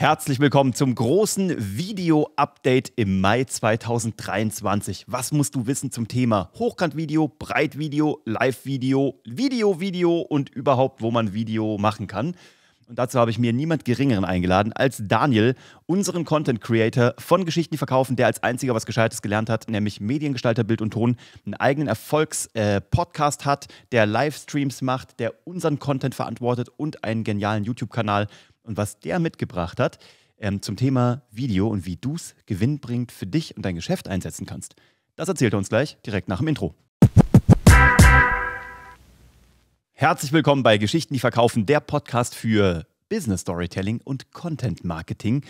Herzlich willkommen zum großen Video-Update im Mai 2023. Was musst du wissen zum Thema Hochkantvideo, Breitvideo, Live-Video, Video-Video und überhaupt, wo man Video machen kann? Und dazu habe ich mir niemand Geringeren eingeladen als Daniel, unseren Content Creator von Geschichten, die verkaufen, der als einziger was Gescheites gelernt hat, nämlich Mediengestalter, Bild und Ton, einen eigenen Erfolgs-Podcast äh, hat, der Livestreams macht, der unseren Content verantwortet und einen genialen YouTube-Kanal und was der mitgebracht hat ähm, zum Thema Video und wie du es gewinnbringend für dich und dein Geschäft einsetzen kannst. Das erzählt er uns gleich direkt nach dem Intro. Herzlich willkommen bei Geschichten, die verkaufen, der Podcast für Business Storytelling und Content Marketing.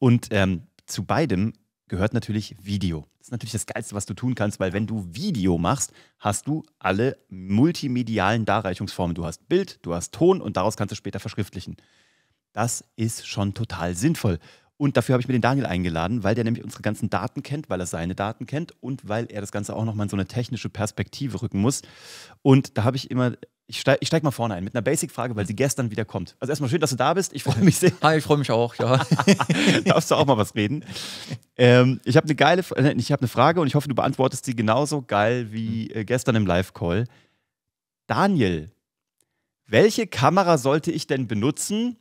Und ähm, zu beidem gehört natürlich Video. Das ist natürlich das Geilste, was du tun kannst, weil wenn du Video machst, hast du alle multimedialen Darreichungsformen. Du hast Bild, du hast Ton und daraus kannst du später verschriftlichen. Das ist schon total sinnvoll. Und dafür habe ich mir den Daniel eingeladen, weil der nämlich unsere ganzen Daten kennt, weil er seine Daten kennt und weil er das Ganze auch nochmal in so eine technische Perspektive rücken muss. Und da habe ich immer, ich steige steig mal vorne ein mit einer Basic-Frage, weil sie gestern wieder kommt. Also erstmal schön, dass du da bist. Ich freue mich sehr. Hi, ich freue mich auch, ja. Darfst du auch mal was reden? Ähm, ich habe eine geile, äh, ich habe eine Frage und ich hoffe, du beantwortest sie genauso geil wie hm. äh, gestern im Live-Call. Daniel, welche Kamera sollte ich denn benutzen,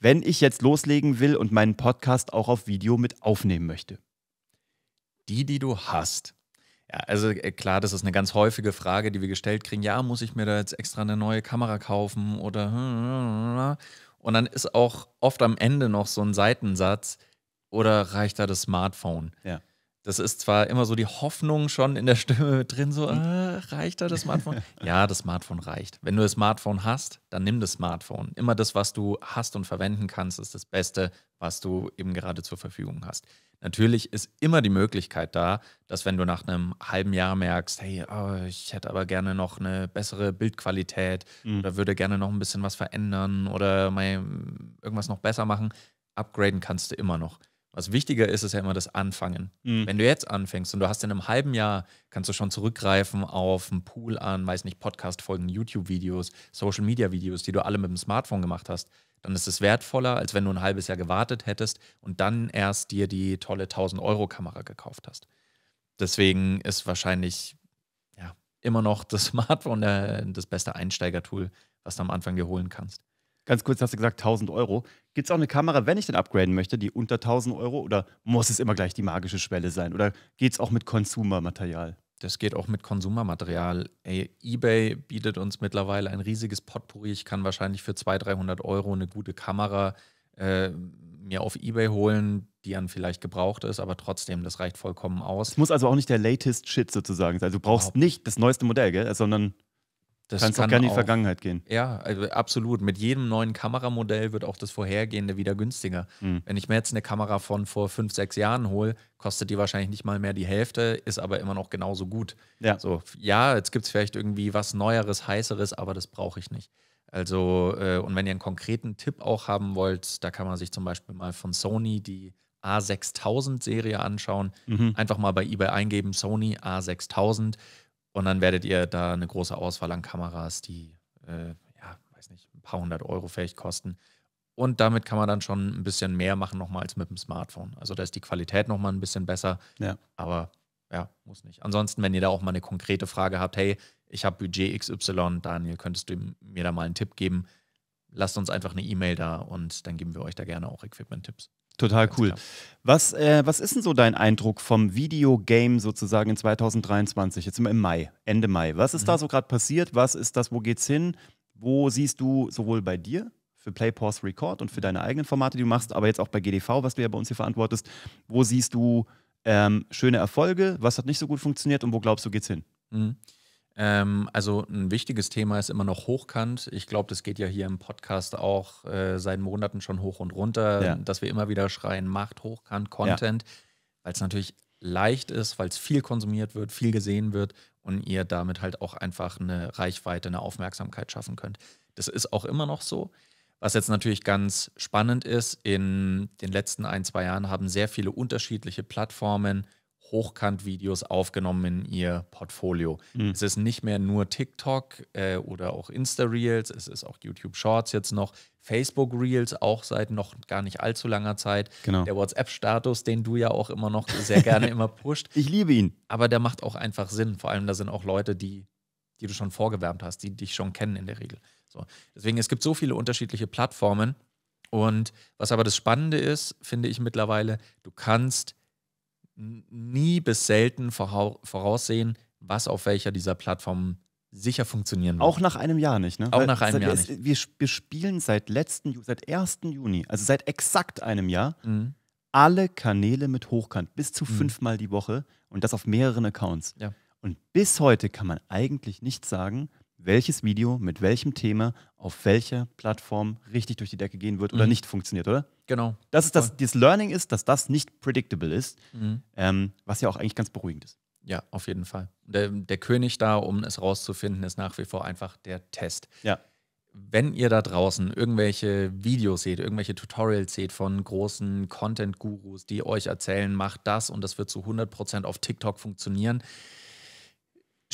wenn ich jetzt loslegen will und meinen Podcast auch auf Video mit aufnehmen möchte? Die, die du hast. Ja, also äh, klar, das ist eine ganz häufige Frage, die wir gestellt kriegen. Ja, muss ich mir da jetzt extra eine neue Kamera kaufen oder und dann ist auch oft am Ende noch so ein Seitensatz oder reicht da das Smartphone? Ja das ist zwar immer so die Hoffnung schon in der Stimme drin, so, hm. äh, reicht da das Smartphone? ja, das Smartphone reicht. Wenn du das Smartphone hast, dann nimm das Smartphone. Immer das, was du hast und verwenden kannst, ist das Beste, was du eben gerade zur Verfügung hast. Natürlich ist immer die Möglichkeit da, dass wenn du nach einem halben Jahr merkst, hey, oh, ich hätte aber gerne noch eine bessere Bildqualität mhm. oder würde gerne noch ein bisschen was verändern oder irgendwas noch besser machen, upgraden kannst du immer noch. Was also wichtiger ist, ist ja immer das Anfangen. Mhm. Wenn du jetzt anfängst und du hast in einem halben Jahr, kannst du schon zurückgreifen auf einen Pool an, weiß nicht, Podcast-Folgen, YouTube-Videos, Social-Media-Videos, die du alle mit dem Smartphone gemacht hast. Dann ist es wertvoller, als wenn du ein halbes Jahr gewartet hättest und dann erst dir die tolle 1000-Euro-Kamera gekauft hast. Deswegen ist wahrscheinlich ja, immer noch das Smartphone das beste Einsteigertool, was du am Anfang dir holen kannst. Ganz kurz hast du gesagt 1000 Euro. Gibt es auch eine Kamera, wenn ich denn upgraden möchte, die unter 1000 Euro oder muss es immer gleich die magische Schwelle sein? Oder geht es auch mit Konsumermaterial? Das geht auch mit Konsumermaterial. eBay bietet uns mittlerweile ein riesiges Potpourri. Ich kann wahrscheinlich für 200, 300 Euro eine gute Kamera äh, mir auf eBay holen, die dann vielleicht gebraucht ist, aber trotzdem, das reicht vollkommen aus. Es muss also auch nicht der latest Shit sozusagen sein. du brauchst Überhaupt. nicht das neueste Modell, gell? sondern das Kannst kann auch gerne in die Vergangenheit gehen. Ja, also absolut. Mit jedem neuen Kameramodell wird auch das vorhergehende wieder günstiger. Mhm. Wenn ich mir jetzt eine Kamera von vor fünf, sechs Jahren hole, kostet die wahrscheinlich nicht mal mehr die Hälfte, ist aber immer noch genauso gut. Ja, so, ja jetzt gibt es vielleicht irgendwie was Neueres, Heißeres, aber das brauche ich nicht. Also, äh, und wenn ihr einen konkreten Tipp auch haben wollt, da kann man sich zum Beispiel mal von Sony die A6000-Serie anschauen. Mhm. Einfach mal bei eBay eingeben, Sony A6000 und dann werdet ihr da eine große Auswahl an Kameras, die, äh, ja, weiß nicht, ein paar hundert Euro vielleicht kosten. Und damit kann man dann schon ein bisschen mehr machen nochmal als mit dem Smartphone. Also da ist die Qualität nochmal ein bisschen besser. Ja. Aber ja, muss nicht. Ansonsten, wenn ihr da auch mal eine konkrete Frage habt, hey, ich habe Budget XY, Daniel, könntest du mir da mal einen Tipp geben? Lasst uns einfach eine E-Mail da und dann geben wir euch da gerne auch Equipment-Tipps. Total cool. Was, äh, was ist denn so dein Eindruck vom Videogame sozusagen in 2023? Jetzt sind wir im Mai, Ende Mai. Was ist mhm. da so gerade passiert? Was ist das? Wo geht's hin? Wo siehst du sowohl bei dir für Play, Pause, Record und für mhm. deine eigenen Formate, die du machst, aber jetzt auch bei GDV, was du ja bei uns hier verantwortest, wo siehst du ähm, schöne Erfolge? Was hat nicht so gut funktioniert und wo glaubst du geht's hin? Mhm. Ähm, also ein wichtiges Thema ist immer noch Hochkant. Ich glaube, das geht ja hier im Podcast auch äh, seit Monaten schon hoch und runter, ja. dass wir immer wieder schreien, macht Hochkant Content, ja. weil es natürlich leicht ist, weil es viel konsumiert wird, viel gesehen wird und ihr damit halt auch einfach eine Reichweite, eine Aufmerksamkeit schaffen könnt. Das ist auch immer noch so. Was jetzt natürlich ganz spannend ist, in den letzten ein, zwei Jahren haben sehr viele unterschiedliche Plattformen Hochkant-Videos aufgenommen in ihr Portfolio. Mhm. Es ist nicht mehr nur TikTok äh, oder auch Insta-Reels, es ist auch YouTube Shorts jetzt noch, Facebook-Reels auch seit noch gar nicht allzu langer Zeit. Genau. Der WhatsApp-Status, den du ja auch immer noch sehr gerne immer pusht. Ich liebe ihn. Aber der macht auch einfach Sinn. Vor allem, da sind auch Leute, die, die du schon vorgewärmt hast, die dich schon kennen in der Regel. So. Deswegen, es gibt so viele unterschiedliche Plattformen. Und was aber das Spannende ist, finde ich mittlerweile, du kannst nie bis selten voraussehen, was auf welcher dieser Plattformen sicher funktionieren wird. Auch nach einem Jahr nicht, ne? Auch Weil nach einem Jahr wir, nicht. Wir, wir spielen seit letzten, seit 1. Juni, also seit exakt einem Jahr, mhm. alle Kanäle mit Hochkant, bis zu mhm. fünfmal die Woche und das auf mehreren Accounts. Ja. Und bis heute kann man eigentlich nicht sagen, welches Video mit welchem Thema auf welcher Plattform richtig durch die Decke gehen wird oder mhm. nicht funktioniert, oder? Genau. Dass das, das Learning ist, dass das nicht predictable ist, mhm. ähm, was ja auch eigentlich ganz beruhigend ist. Ja, auf jeden Fall. Der, der, König da, um es rauszufinden, ist nach wie vor einfach der Test. Ja. Wenn ihr da draußen irgendwelche Videos seht, irgendwelche Tutorials seht von großen Content-Gurus, die euch erzählen, macht das und das wird zu 100% auf TikTok funktionieren,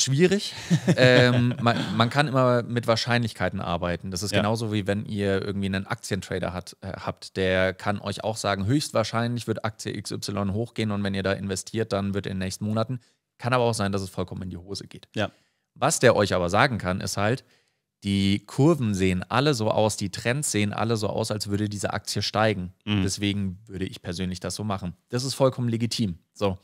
schwierig. ähm, man, man, kann immer mit Wahrscheinlichkeiten arbeiten. Das ist ja. genauso wie wenn ihr irgendwie einen Aktientrader hat, äh, habt, der kann euch auch sagen, höchstwahrscheinlich wird Aktie XY hochgehen und wenn ihr da investiert, dann wird in den nächsten Monaten. Kann aber auch sein, dass es vollkommen in die Hose geht. Ja. Was der euch aber sagen kann, ist halt, die Kurven sehen alle so aus, die Trends sehen alle so aus, als würde diese Aktie steigen. Mhm. Deswegen würde ich persönlich das so machen. Das ist vollkommen legitim. So.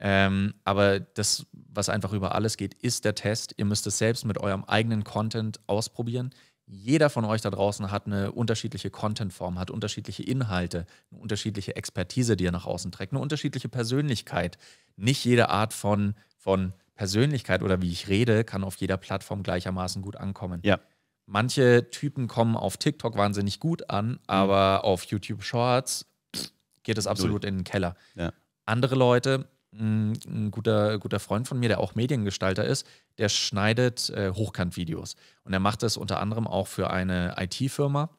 Ähm, aber das, was einfach über alles geht, ist der Test. Ihr müsst es selbst mit eurem eigenen Content ausprobieren. Jeder von euch da draußen hat eine unterschiedliche Contentform, hat unterschiedliche Inhalte, eine unterschiedliche Expertise, die er nach außen trägt, eine unterschiedliche Persönlichkeit. Nicht jede Art von, von Persönlichkeit oder wie ich rede, kann auf jeder Plattform gleichermaßen gut ankommen. Ja. Manche Typen kommen auf TikTok wahnsinnig gut an, mhm. aber mhm. auf YouTube Shorts geht es absolut Null. in den Keller. Ja. Andere Leute ein guter, guter Freund von mir, der auch Mediengestalter ist, der schneidet äh, Hochkant-Videos. Und er macht das unter anderem auch für eine IT-Firma.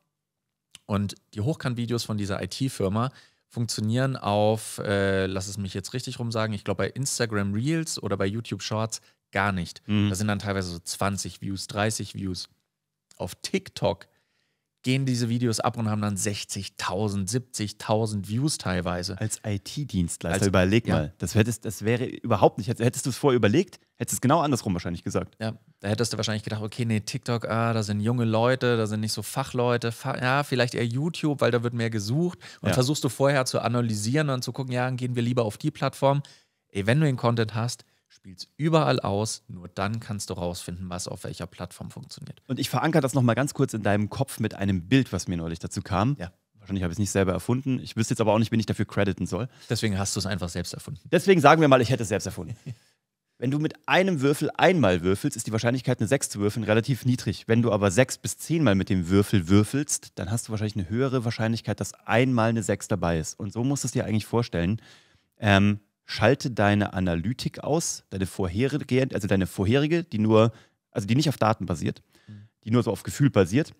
Und die Hochkant-Videos von dieser IT-Firma funktionieren auf, äh, lass es mich jetzt richtig rum sagen, ich glaube bei Instagram Reels oder bei YouTube Shorts gar nicht. Mhm. Da sind dann teilweise so 20 Views, 30 Views. Auf TikTok gehen diese Videos ab und haben dann 60.000, 70.000 Views teilweise. Als IT-Dienstleister, also, überleg ja. mal. Das, hättest, das wäre überhaupt nicht, hättest du es vorher überlegt, hättest du es genau andersrum wahrscheinlich gesagt. Ja, da hättest du wahrscheinlich gedacht, okay, nee, TikTok, ah, da sind junge Leute, da sind nicht so Fachleute, fa ja, vielleicht eher YouTube, weil da wird mehr gesucht. Und ja. versuchst du vorher zu analysieren und zu gucken, ja, dann gehen wir lieber auf die Plattform. Ey, wenn du den Content hast, spielst überall aus, nur dann kannst du rausfinden, was auf welcher Plattform funktioniert. Und ich verankere das nochmal ganz kurz in deinem Kopf mit einem Bild, was mir neulich dazu kam. Ja. Wahrscheinlich habe ich es nicht selber erfunden. Ich wüsste jetzt aber auch nicht, wen ich dafür crediten soll. Deswegen hast du es einfach selbst erfunden. Deswegen sagen wir mal, ich hätte es selbst erfunden. Wenn du mit einem Würfel einmal würfelst, ist die Wahrscheinlichkeit, eine 6 zu würfeln, relativ niedrig. Wenn du aber 6 bis 10 mal mit dem Würfel würfelst, dann hast du wahrscheinlich eine höhere Wahrscheinlichkeit, dass einmal eine 6 dabei ist. Und so musst du es dir eigentlich vorstellen. Ähm, schalte deine Analytik aus, deine vorherige, also deine vorherige, die nur, also die nicht auf Daten basiert, mhm. die nur so auf Gefühl basiert,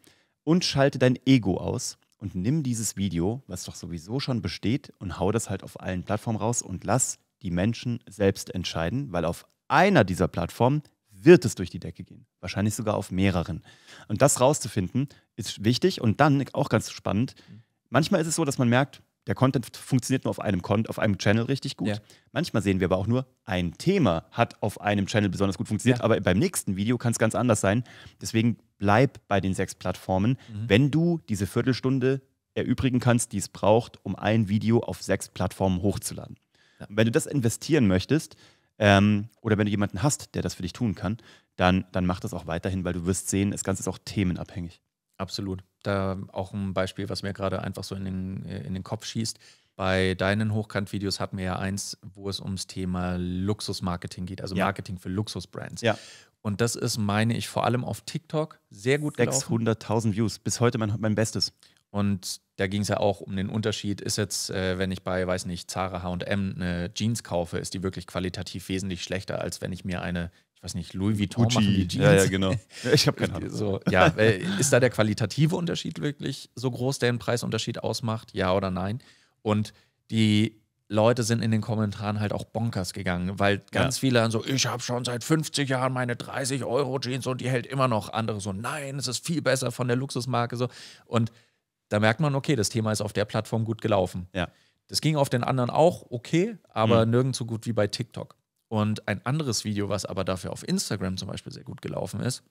und schalte dein Ego aus und nimm dieses Video, was doch sowieso schon besteht, und hau das halt auf allen Plattformen raus und lass die Menschen selbst entscheiden, weil auf einer dieser Plattformen wird es durch die Decke gehen. Wahrscheinlich sogar auf mehreren. Und das rauszufinden, ist wichtig und dann auch ganz spannend. Mhm. Manchmal ist es so, dass man merkt, der Content funktioniert nur auf einem, auf einem Channel richtig gut. Ja. Manchmal sehen wir aber auch nur, ein Thema hat auf einem Channel besonders gut funktioniert, ja. aber beim nächsten Video kann es ganz anders sein. Deswegen bleib bei den sechs Plattformen, mhm. wenn du diese Viertelstunde erübrigen kannst, die es braucht, um ein Video auf sechs Plattformen hochzuladen. Ja. Wenn du das investieren möchtest ähm, oder wenn du jemanden hast, der das für dich tun kann, dann, dann mach das auch weiterhin, weil du wirst sehen, das Ganze ist auch themenabhängig. Absolut. Da auch ein Beispiel, was mir gerade einfach so in den, äh, in den Kopf schießt. Bei deinen Hochkant-Videos hatten wir ja eins, wo es ums Thema Luxusmarketing geht, also ja. Marketing für Luxusbrands. Ja. Und das ist, meine ich, vor allem auf TikTok sehr gut 600.000 Views. Bis heute mein, mein Bestes. Und da ging es ja auch um den Unterschied. Ist jetzt, äh, wenn ich bei, weiß nicht, Zara HM eine Jeans kaufe, ist die wirklich qualitativ wesentlich schlechter, als wenn ich mir eine weiß nicht, Louis Vuitton Gucci. machen die Jeans. Ja, ja, genau. Ich habe keine Ahnung. So, ja, äh, ist da der qualitative Unterschied wirklich so groß, der einen Preisunterschied ausmacht? Ja oder nein? Und die Leute sind in den Kommentaren halt auch bonkers gegangen, weil ganz ja. viele dann so, ich habe schon seit 50 Jahren meine 30 Euro Jeans und die hält immer noch. Andere so, nein, es ist viel besser von der Luxusmarke so. Und da merkt man, okay, das Thema ist auf der Plattform gut gelaufen. Ja. Das ging auf den anderen auch okay, aber mhm. nirgends so gut wie bei TikTok. Und ein anderes Video, was aber dafür auf Instagram zum Beispiel sehr gut gelaufen ist,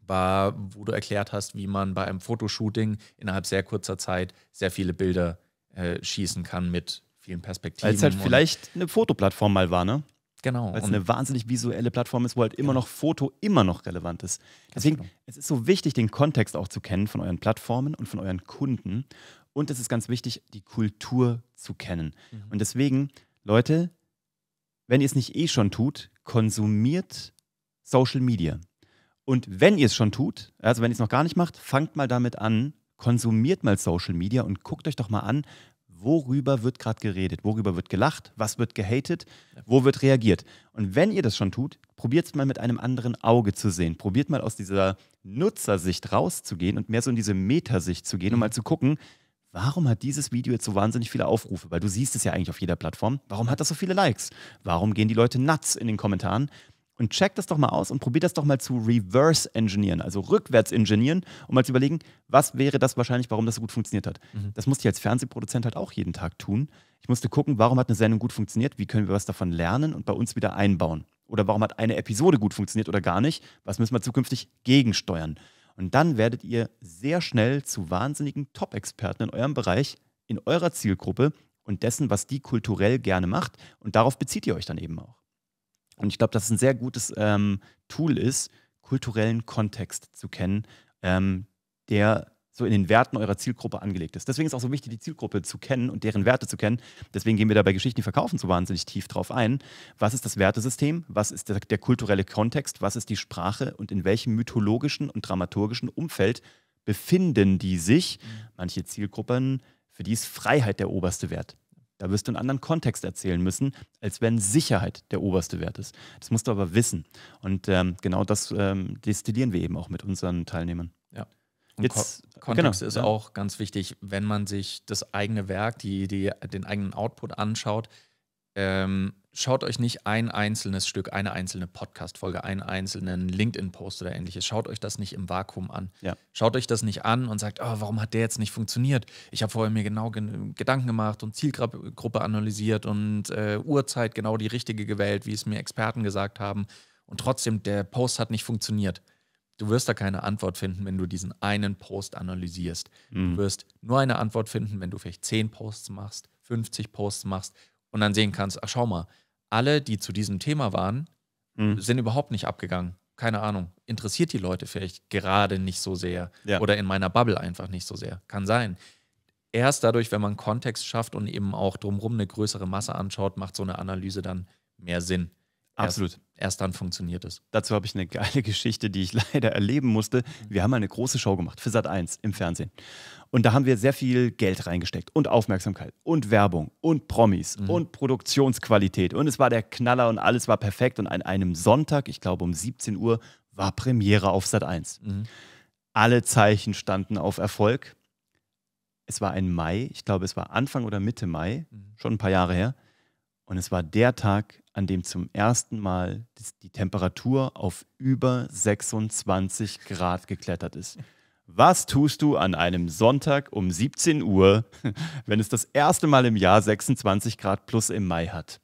war, wo du erklärt hast, wie man bei einem Fotoshooting innerhalb sehr kurzer Zeit sehr viele Bilder äh, schießen kann mit vielen Perspektiven. Weil es halt vielleicht eine Fotoplattform mal war, ne? Genau. Weil es eine wahnsinnig visuelle Plattform ist, wo halt immer genau. noch Foto immer noch relevant ist. Deswegen, genau. es ist so wichtig, den Kontext auch zu kennen von euren Plattformen und von euren Kunden. Und es ist ganz wichtig, die Kultur zu kennen. Mhm. Und deswegen, Leute, wenn ihr es nicht eh schon tut, konsumiert Social Media. Und wenn ihr es schon tut, also wenn ihr es noch gar nicht macht, fangt mal damit an, konsumiert mal Social Media und guckt euch doch mal an, worüber wird gerade geredet, worüber wird gelacht, was wird gehatet, wo wird reagiert. Und wenn ihr das schon tut, probiert es mal mit einem anderen Auge zu sehen. Probiert mal aus dieser Nutzersicht rauszugehen und mehr so in diese Metasicht zu gehen, um mhm. mal zu gucken, warum hat dieses Video jetzt so wahnsinnig viele Aufrufe? Weil du siehst es ja eigentlich auf jeder Plattform. Warum hat das so viele Likes? Warum gehen die Leute nuts in den Kommentaren? Und check das doch mal aus und probier das doch mal zu reverse engineeren, also rückwärts engineeren, um mal zu überlegen, was wäre das wahrscheinlich, warum das so gut funktioniert hat. Mhm. Das musste ich als Fernsehproduzent halt auch jeden Tag tun. Ich musste gucken, warum hat eine Sendung gut funktioniert, wie können wir was davon lernen und bei uns wieder einbauen. Oder warum hat eine Episode gut funktioniert oder gar nicht, was müssen wir zukünftig gegensteuern. Und dann werdet ihr sehr schnell zu wahnsinnigen Top-Experten in eurem Bereich, in eurer Zielgruppe und dessen, was die kulturell gerne macht. Und darauf bezieht ihr euch dann eben auch. Und ich glaube, dass es ein sehr gutes ähm, Tool ist, kulturellen Kontext zu kennen, ähm, der so in den Werten eurer Zielgruppe angelegt ist. Deswegen ist es auch so wichtig, die Zielgruppe zu kennen und deren Werte zu kennen. Deswegen gehen wir da bei Geschichten, die verkaufen, so wahnsinnig tief drauf ein. Was ist das Wertesystem? Was ist der, der kulturelle Kontext? Was ist die Sprache? Und in welchem mythologischen und dramaturgischen Umfeld befinden die sich? Manche Zielgruppen, für die ist Freiheit der oberste Wert. Da wirst du einen anderen Kontext erzählen müssen, als wenn Sicherheit der oberste Wert ist. Das musst du aber wissen. Und ähm, genau das ähm, destillieren wir eben auch mit unseren Teilnehmern. Und Jetzt, genau, Kontext genau, ist ja. auch ganz wichtig, wenn man sich das eigene Werk, die, die, den eigenen Output anschaut. Ähm, schaut euch nicht ein einzelnes Stück, eine einzelne Podcast-Folge, einen einzelnen LinkedIn-Post oder ähnliches. Schaut euch das nicht im Vakuum an. Ja. Schaut euch das nicht an und sagt, oh, warum hat der jetzt nicht funktioniert? Ich habe vorher mir genau gen Gedanken gemacht und Zielgruppe analysiert und äh, Uhrzeit genau die richtige gewählt, wie es mir Experten gesagt haben. Und trotzdem, der Post hat nicht funktioniert. Du wirst da keine Antwort finden, wenn du diesen einen Post analysierst. Mhm. Du wirst nur eine Antwort finden, wenn du vielleicht 10 Posts machst, 50 Posts machst und dann sehen kannst, ach schau mal, alle, die zu diesem Thema waren, mhm. sind überhaupt nicht abgegangen. Keine Ahnung. Interessiert die Leute vielleicht gerade nicht so sehr ja. oder in meiner Bubble einfach nicht so sehr. Kann sein erst dadurch, wenn man Kontext schafft und eben auch drumherum eine größere Masse anschaut, macht so eine Analyse dann mehr Sinn. Absolut. Erst, erst dann funktioniert es. Dazu habe ich eine geile Geschichte, die ich leider erleben musste. Mhm. Wir haben eine große Show gemacht für Sat 1 im Fernsehen. Und da haben wir sehr viel Geld reingesteckt und Aufmerksamkeit und Werbung und Promis mhm. und Produktionsqualität. Und es war der Knaller und alles war perfekt. Und an einem Sonntag, ich glaube um 17 Uhr, war Premiere auf Sat 1. Mhm. Alle Zeichen standen auf Erfolg. Es war ein Mai, ich glaube, es war Anfang oder Mitte Mai, mhm. schon ein paar Jahre her. Und es war der Tag, an dem zum ersten Mal die Temperatur auf über 26 Grad geklettert ist. Was tust du an einem Sonntag um 17 Uhr, wenn es das erste Mal im Jahr 26 Grad plus im Mai hat?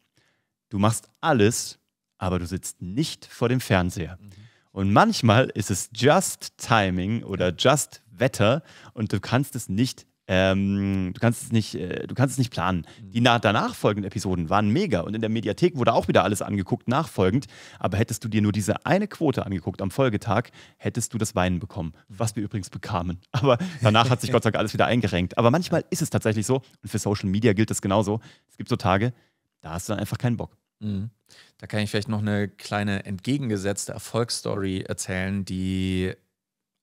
Du machst alles, aber du sitzt nicht vor dem Fernseher. Mhm. Und manchmal ist es just Timing oder just Wetter und du kannst es nicht ähm, du kannst es nicht, äh, du kannst es nicht planen. Mhm. Die na danach folgenden Episoden waren mega und in der Mediathek wurde auch wieder alles angeguckt, nachfolgend. Aber hättest du dir nur diese eine Quote angeguckt am Folgetag, hättest du das Weinen bekommen, mhm. was wir übrigens bekamen. Aber danach hat sich Gott sei Dank alles wieder eingerenkt. Aber manchmal ist es tatsächlich so und für Social Media gilt das genauso. Es gibt so Tage, da hast du dann einfach keinen Bock. Mhm. Da kann ich vielleicht noch eine kleine entgegengesetzte Erfolgsstory erzählen, die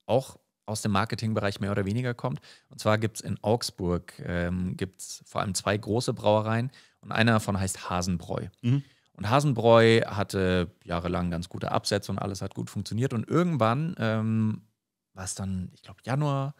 auch aus dem Marketingbereich mehr oder weniger kommt. Und zwar gibt es in Augsburg ähm, gibt's vor allem zwei große Brauereien und einer davon heißt Hasenbräu. Mhm. Und Hasenbräu hatte jahrelang ganz gute Absätze und alles hat gut funktioniert. Und irgendwann ähm, war es dann, ich glaube, Januar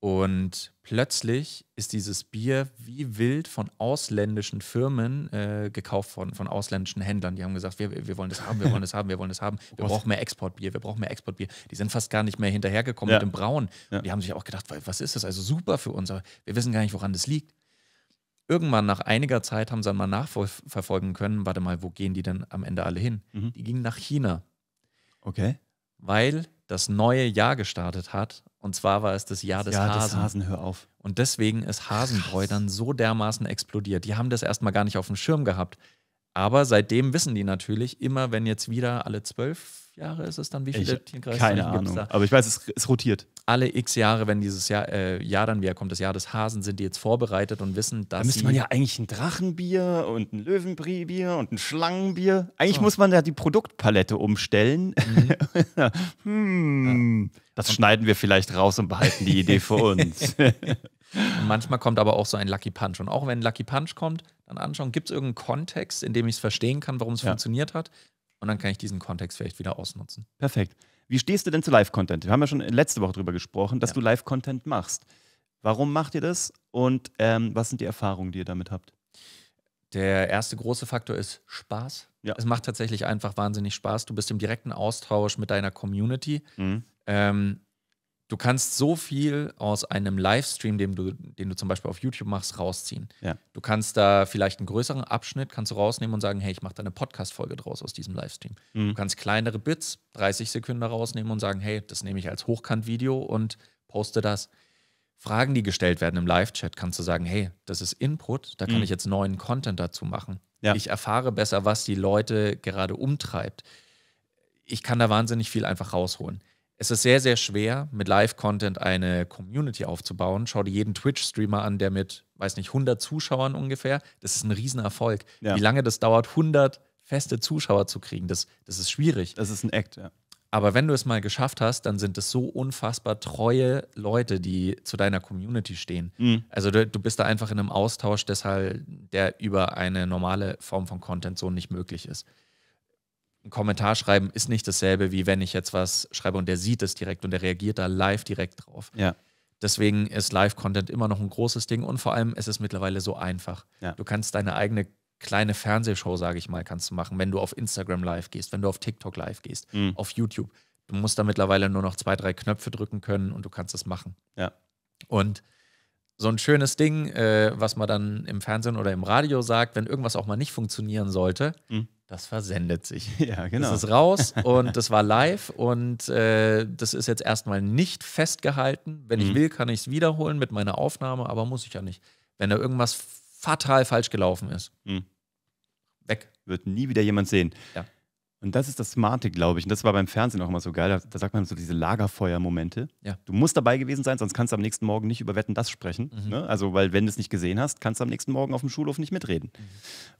und plötzlich ist dieses Bier wie wild von ausländischen Firmen äh, gekauft worden, von ausländischen Händlern. Die haben gesagt, wir, wir wollen das haben, wir wollen das haben, wir wollen das haben. Wir brauchen mehr Exportbier, wir brauchen mehr Exportbier. Die sind fast gar nicht mehr hinterhergekommen ja. mit dem Brauen. Ja. die haben sich auch gedacht, was ist das? Also super für uns, aber wir wissen gar nicht, woran das liegt. Irgendwann nach einiger Zeit haben sie dann mal nachverfolgen können, warte mal, wo gehen die denn am Ende alle hin? Mhm. Die gingen nach China. Okay. Weil das neue Jahr gestartet hat. Und zwar war es das Jahr des Jahr Hasen. Des Hasen, hör auf. Und deswegen ist Hasenbräu dann so dermaßen explodiert. Die haben das erstmal gar nicht auf dem Schirm gehabt. Aber seitdem wissen die natürlich, immer wenn jetzt wieder alle zwölf Jahre ist es dann? Wie viele Tierkreise? Keine Ahnung. Aber ich weiß, es, es rotiert. Alle x Jahre, wenn dieses Jahr, äh, Jahr dann wieder kommt, das Jahr des Hasen, sind die jetzt vorbereitet und wissen, dass. Da müsste man ja eigentlich ein Drachenbier und ein Löwenbier und ein Schlangenbier. Eigentlich oh. muss man ja die Produktpalette umstellen. Mhm. hm. Ja. Das schneiden wir vielleicht raus und behalten die Idee für uns. und manchmal kommt aber auch so ein Lucky Punch. Und auch wenn ein Lucky Punch kommt, dann anschauen, gibt es irgendeinen Kontext, in dem ich es verstehen kann, warum es ja. funktioniert hat. Und dann kann ich diesen Kontext vielleicht wieder ausnutzen. Perfekt. Wie stehst du denn zu Live-Content? Wir haben ja schon letzte Woche darüber gesprochen, dass ja. du Live-Content machst. Warum macht ihr das und ähm, was sind die Erfahrungen, die ihr damit habt? Der erste große Faktor ist Spaß. Ja. Es macht tatsächlich einfach wahnsinnig Spaß. Du bist im direkten Austausch mit deiner Community. Mhm. Ähm, du kannst so viel aus einem Livestream, den du, den du zum Beispiel auf YouTube machst, rausziehen. Ja. Du kannst da vielleicht einen größeren Abschnitt kannst du rausnehmen und sagen, hey, ich mache da eine Podcast-Folge draus aus diesem Livestream. Mhm. Du kannst kleinere Bits, 30 Sekunden rausnehmen und sagen, hey, das nehme ich als Hochkant-Video und poste das. Fragen, die gestellt werden im Live-Chat, kannst du sagen, hey, das ist Input, da kann mhm. ich jetzt neuen Content dazu machen. Ja. Ich erfahre besser, was die Leute gerade umtreibt. Ich kann da wahnsinnig viel einfach rausholen. Es ist sehr, sehr schwer, mit Live-Content eine Community aufzubauen. Schau dir jeden Twitch-Streamer an, der mit, weiß nicht, 100 Zuschauern ungefähr, das ist ein Riesenerfolg. Ja. Wie lange das dauert, 100 feste Zuschauer zu kriegen, das, das ist schwierig. Das ist ein Act, ja. Aber wenn du es mal geschafft hast, dann sind es so unfassbar treue Leute, die zu deiner Community stehen. Mhm. Also du, du, bist da einfach in einem Austausch, deshalb, der über eine normale Form von Content so nicht möglich ist ein Kommentar schreiben ist nicht dasselbe, wie wenn ich jetzt was schreibe und der sieht es direkt und der reagiert da live direkt drauf. Ja. Deswegen ist Live-Content immer noch ein großes Ding und vor allem ist es mittlerweile so einfach. Ja. Du kannst deine eigene kleine Fernsehshow, sage ich mal, kannst du machen, wenn du auf Instagram live gehst, wenn du auf TikTok live gehst, mhm. auf YouTube. Du musst da mittlerweile nur noch zwei, drei Knöpfe drücken können und du kannst es machen. Ja. Und so ein schönes Ding, äh, was man dann im Fernsehen oder im Radio sagt, wenn irgendwas auch mal nicht funktionieren sollte, mhm das versendet sich. Ja, genau. Das ist raus und das war live und äh, das ist jetzt erstmal nicht festgehalten. Wenn mhm. ich will, kann ich es wiederholen mit meiner Aufnahme, aber muss ich ja nicht. Wenn da irgendwas fatal falsch gelaufen ist, mhm. weg. Wird nie wieder jemand sehen. Ja. Und das ist das Smarte, glaube ich. Und das war beim Fernsehen auch immer so geil. Da, da sagt man so diese Lagerfeuermomente. Ja. Du musst dabei gewesen sein, sonst kannst du am nächsten Morgen nicht über Wetten das sprechen. Mhm. Ne? Also, weil wenn du es nicht gesehen hast, kannst du am nächsten Morgen auf dem Schulhof nicht mitreden. Mhm.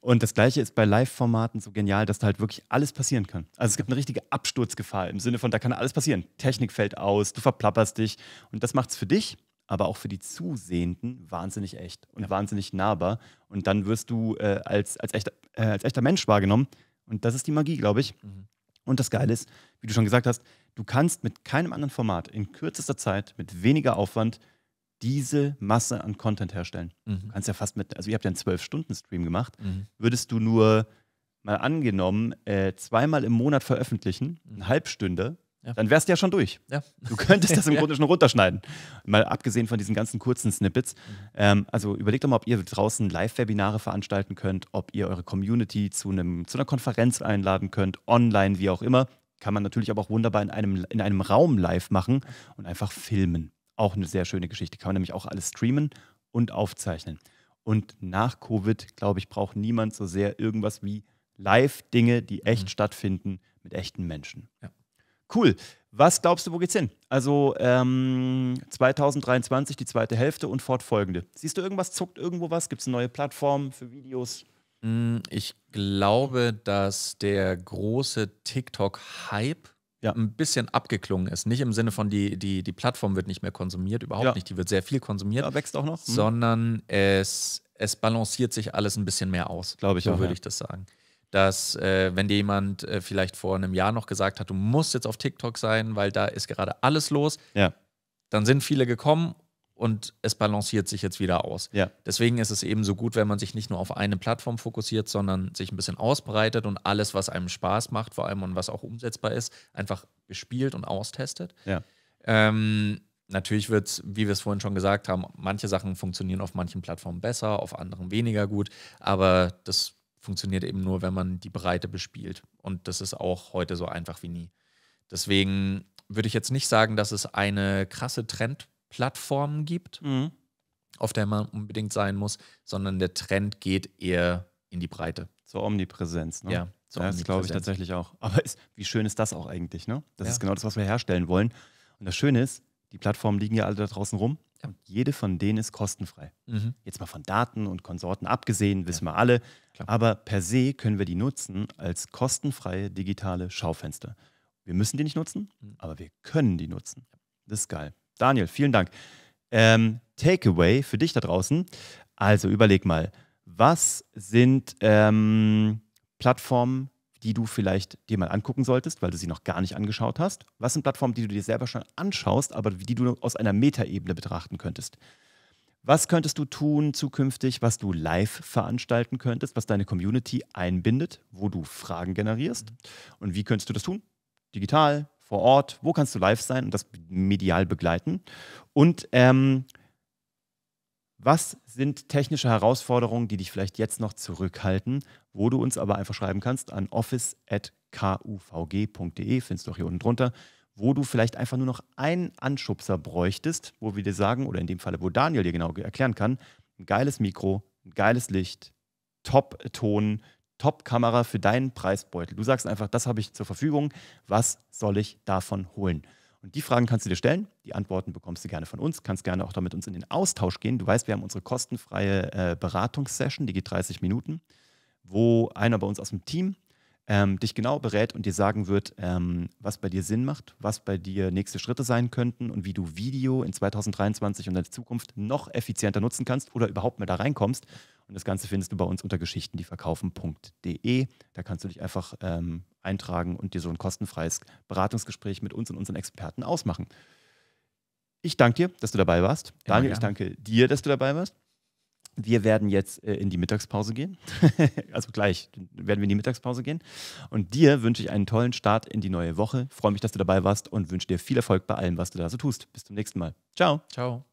Und das Gleiche ist bei Live-Formaten so genial, dass da halt wirklich alles passieren kann. Also es gibt eine richtige Absturzgefahr im Sinne von, da kann alles passieren. Technik fällt aus, du verplapperst dich. Und das macht es für dich, aber auch für die Zusehenden wahnsinnig echt und ja. wahnsinnig nahbar. Und dann wirst du äh, als, als, echter, äh, als echter Mensch wahrgenommen und das ist die Magie, glaube ich. Mhm. Und das Geile ist, wie du schon gesagt hast, du kannst mit keinem anderen Format in kürzester Zeit, mit weniger Aufwand, diese Masse an Content herstellen. Mhm. Du kannst ja fast mit, also ihr habt ja einen 12-Stunden-Stream gemacht, mhm. würdest du nur mal angenommen äh, zweimal im Monat veröffentlichen, mhm. eine Halbstunde, ja. Dann wärst du ja schon durch. Ja. Du könntest das im Grunde schon runterschneiden. Mal abgesehen von diesen ganzen kurzen Snippets. Mhm. Ähm, also überlegt doch mal, ob ihr draußen Live-Webinare veranstalten könnt, ob ihr eure Community zu, einem, zu einer Konferenz einladen könnt, online, wie auch immer. Kann man natürlich aber auch wunderbar in einem, in einem Raum live machen und einfach filmen. Auch eine sehr schöne Geschichte. Kann man nämlich auch alles streamen und aufzeichnen. Und nach Covid, glaube ich, braucht niemand so sehr irgendwas wie Live-Dinge, die echt mhm. stattfinden mit echten Menschen. Ja. Cool. Was glaubst du, wo geht's hin? Also ähm, 2023 die zweite Hälfte und fortfolgende. Siehst du irgendwas? Zuckt irgendwo was? Gibt es eine neue Plattform für Videos? Mm, ich glaube, dass der große TikTok-Hype ja. ein bisschen abgeklungen ist. Nicht im Sinne von, die, die, die Plattform wird nicht mehr konsumiert, überhaupt ja. nicht. Die wird sehr viel konsumiert. Ja, wächst auch noch. Hm. Sondern es, es balanciert sich alles ein bisschen mehr aus. Glaube ich so auch. So würde ja. ich das sagen dass äh, wenn dir jemand äh, vielleicht vor einem Jahr noch gesagt hat, du musst jetzt auf TikTok sein, weil da ist gerade alles los, ja. dann sind viele gekommen und es balanciert sich jetzt wieder aus. Ja. Deswegen ist es eben so gut, wenn man sich nicht nur auf eine Plattform fokussiert, sondern sich ein bisschen ausbreitet und alles, was einem Spaß macht, vor allem und was auch umsetzbar ist, einfach bespielt und austestet. Ja. Ähm, natürlich wird es, wie wir es vorhin schon gesagt haben, manche Sachen funktionieren auf manchen Plattformen besser, auf anderen weniger gut, aber das funktioniert eben nur, wenn man die Breite bespielt. Und das ist auch heute so einfach wie nie. Deswegen würde ich jetzt nicht sagen, dass es eine krasse Trendplattform gibt, mhm. auf der man unbedingt sein muss, sondern der Trend geht eher in die Breite. Zur Omnipräsenz, ne? Ja. Zur das glaube ich tatsächlich auch. Aber ist, wie schön ist das auch eigentlich, ne? Das ja. ist genau das, was wir herstellen wollen. Und das Schöne ist, die Plattformen liegen ja alle da draußen rum. Und jede von denen ist kostenfrei. Mhm. Jetzt mal von Daten und Konsorten abgesehen, wissen ja. wir alle. Klar. Aber per se können wir die nutzen als kostenfreie digitale Schaufenster. Wir müssen die nicht nutzen, mhm. aber wir können die nutzen. Das ist geil. Daniel, vielen Dank. Ähm, Takeaway für dich da draußen. Also überleg mal, was sind ähm, Plattformen, die du vielleicht dir mal angucken solltest, weil du sie noch gar nicht angeschaut hast? Was sind Plattformen, die du dir selber schon anschaust, aber die du aus einer Metaebene betrachten könntest? Was könntest du tun zukünftig, was du live veranstalten könntest, was deine Community einbindet, wo du Fragen generierst? Und wie könntest du das tun? Digital, vor Ort, wo kannst du live sein und das medial begleiten? Und ähm, was sind technische Herausforderungen, die dich vielleicht jetzt noch zurückhalten, wo du uns aber einfach schreiben kannst an office.kuvg.de, findest du auch hier unten drunter, wo du vielleicht einfach nur noch einen Anschubser bräuchtest, wo wir dir sagen, oder in dem Falle, wo Daniel dir genau erklären kann, ein geiles Mikro, ein geiles Licht, Top-Ton, Top-Kamera für deinen Preisbeutel. Du sagst einfach, das habe ich zur Verfügung, was soll ich davon holen? Und die Fragen kannst du dir stellen, die Antworten bekommst du gerne von uns, kannst gerne auch damit uns in den Austausch gehen. Du weißt, wir haben unsere kostenfreie äh, Beratungssession, die geht 30 Minuten, wo einer bei uns aus dem Team ähm, dich genau berät und dir sagen wird, ähm, was bei dir Sinn macht, was bei dir nächste Schritte sein könnten und wie du Video in 2023 und in der Zukunft noch effizienter nutzen kannst oder überhaupt mehr da reinkommst. Und das Ganze findest du bei uns unter geschichtendieverkaufen.de. Da kannst du dich einfach ähm, eintragen und dir so ein kostenfreies Beratungsgespräch mit uns und unseren Experten ausmachen. Ich danke dir, dass du dabei warst. Daniel, ja, ja. ich danke dir, dass du dabei warst wir werden jetzt äh, in die Mittagspause gehen. also gleich werden wir in die Mittagspause gehen. Und dir wünsche ich einen tollen Start in die neue Woche. Freue mich, dass du dabei warst und wünsche dir viel Erfolg bei allem, was du da so tust. Bis zum nächsten Mal. Ciao. Ciao.